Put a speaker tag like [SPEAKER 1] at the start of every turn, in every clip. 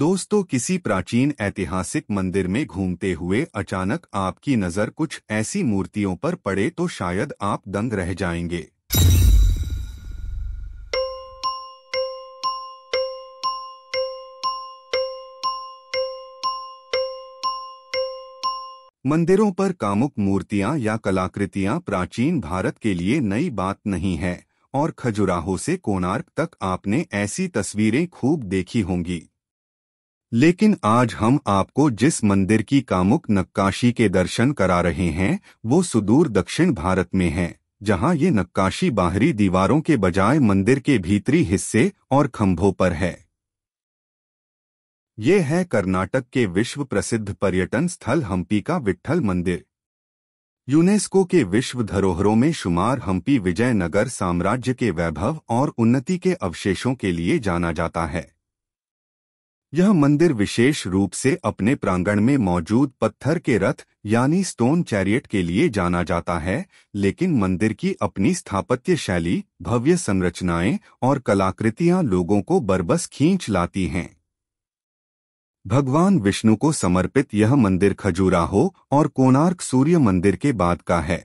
[SPEAKER 1] दोस्तों किसी प्राचीन ऐतिहासिक मंदिर में घूमते हुए अचानक आपकी नज़र कुछ ऐसी मूर्तियों पर पड़े तो शायद आप दंग रह जाएंगे मंदिरों पर कामुक मूर्तियां या कलाकृतियां प्राचीन भारत के लिए नई बात नहीं है और खजुराहो से कोणार्क तक आपने ऐसी तस्वीरें खूब देखी होंगी लेकिन आज हम आपको जिस मंदिर की कामुक नक्काशी के दर्शन करा रहे हैं वो सुदूर दक्षिण भारत में है जहां ये नक्काशी बाहरी दीवारों के बजाय मंदिर के भीतरी हिस्से और खंभों पर है ये है कर्नाटक के विश्व प्रसिद्ध पर्यटन स्थल हम्पी का विट्ठल मंदिर यूनेस्को के विश्व धरोहरों में शुमार हम्पी विजयनगर साम्राज्य के वैभव और उन्नति के अवशेषों के लिए जाना जाता है यह मंदिर विशेष रूप से अपने प्रांगण में मौजूद पत्थर के रथ यानी स्टोन चैरियट के लिए जाना जाता है लेकिन मंदिर की अपनी स्थापत्य शैली भव्य संरचनाएं और कलाकृतियां लोगों को बरबस खींच लाती हैं भगवान विष्णु को समर्पित यह मंदिर खजूराहो और कोणार्क सूर्य मंदिर के बाद का है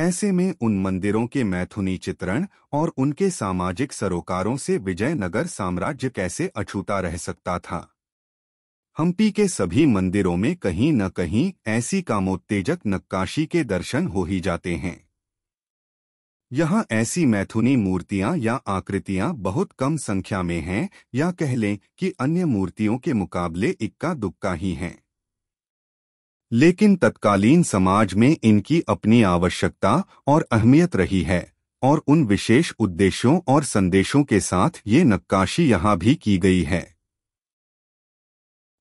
[SPEAKER 1] ऐसे में उन मंदिरों के मैथुनी चित्रण और उनके सामाजिक सरोकारों से विजयनगर साम्राज्य कैसे अछूता रह सकता था हम्पी के सभी मंदिरों में कहीं न कहीं ऐसी कामोत्तेजक नक्काशी के दर्शन हो ही जाते हैं यहाँ ऐसी मैथुनी मूर्तियाँ या आकृतियाँ बहुत कम संख्या में हैं या कह लें कि अन्य मूर्तियों के मुकाबले इक्का दुक्का ही हैं लेकिन तत्कालीन समाज में इनकी अपनी आवश्यकता और अहमियत रही है और उन विशेष उद्देश्यों और संदेशों के साथ ये नक्काशी यहाँ भी की गई है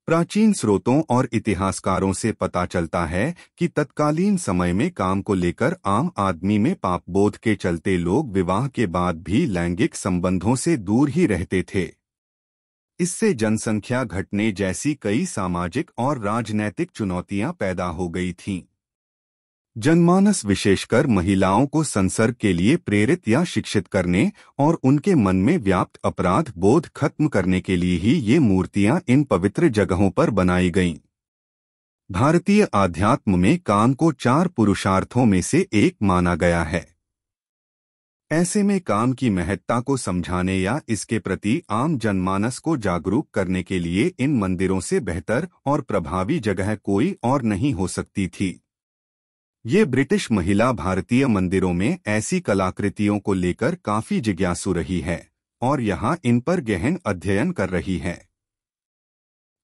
[SPEAKER 1] प्राचीन स्रोतों और इतिहासकारों से पता चलता है कि तत्कालीन समय में काम को लेकर आम आदमी में पापबोध के चलते लोग विवाह के बाद भी लैंगिक संबंधों से दूर ही रहते थे इससे जनसंख्या घटने जैसी कई सामाजिक और राजनैतिक चुनौतियां पैदा हो गई थीं जनमानस विशेषकर महिलाओं को संसर्ग के लिए प्रेरित या शिक्षित करने और उनके मन में व्याप्त अपराध बोध खत्म करने के लिए ही ये मूर्तियां इन पवित्र जगहों पर बनाई गईं भारतीय आध्यात्म में काम को चार पुरुषार्थों में से एक माना गया है ऐसे में काम की महत्ता को समझाने या इसके प्रति आम जनमानस को जागरूक करने के लिए इन मंदिरों से बेहतर और प्रभावी जगह कोई और नहीं हो सकती थी ये ब्रिटिश महिला भारतीय मंदिरों में ऐसी कलाकृतियों को लेकर काफी जिज्ञासु रही है और यहाँ इन पर गहन अध्ययन कर रही है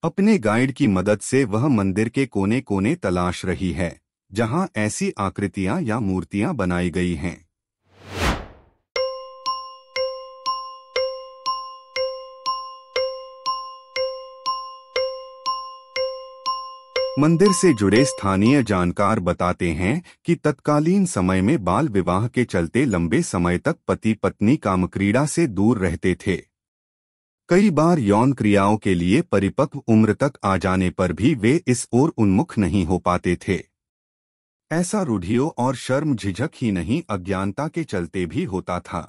[SPEAKER 1] अपने गाइड की मदद से वह मंदिर के कोने कोने तलाश रही है जहाँ ऐसी आकृतियाँ या मूर्तियाँ बनाई गई हैं मंदिर से जुड़े स्थानीय जानकार बताते हैं कि तत्कालीन समय में बाल विवाह के चलते लंबे समय तक पति पत्नी कामक्रीड़ा से दूर रहते थे कई बार यौन क्रियाओं के लिए परिपक्व उम्र तक आ जाने पर भी वे इस ओर उन्मुख नहीं हो पाते थे ऐसा रूढ़ियों और शर्म झिझक ही नहीं अज्ञानता के चलते भी होता था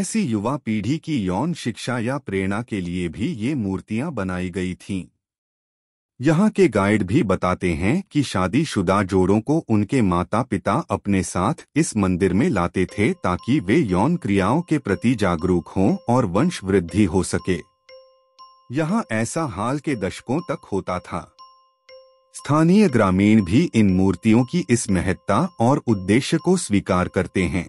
[SPEAKER 1] ऐसी युवा पीढ़ी की यौन शिक्षा या प्रेरणा के लिए भी ये मूर्तियां बनाई गई थीं यहाँ के गाइड भी बताते हैं कि शादीशुदा जोड़ों को उनके माता पिता अपने साथ इस मंदिर में लाते थे ताकि वे यौन क्रियाओं के प्रति जागरूक हों और वंश वृद्धि हो सके यहाँ ऐसा हाल के दशकों तक होता था स्थानीय ग्रामीण भी इन मूर्तियों की इस महत्ता और उद्देश्य को स्वीकार करते हैं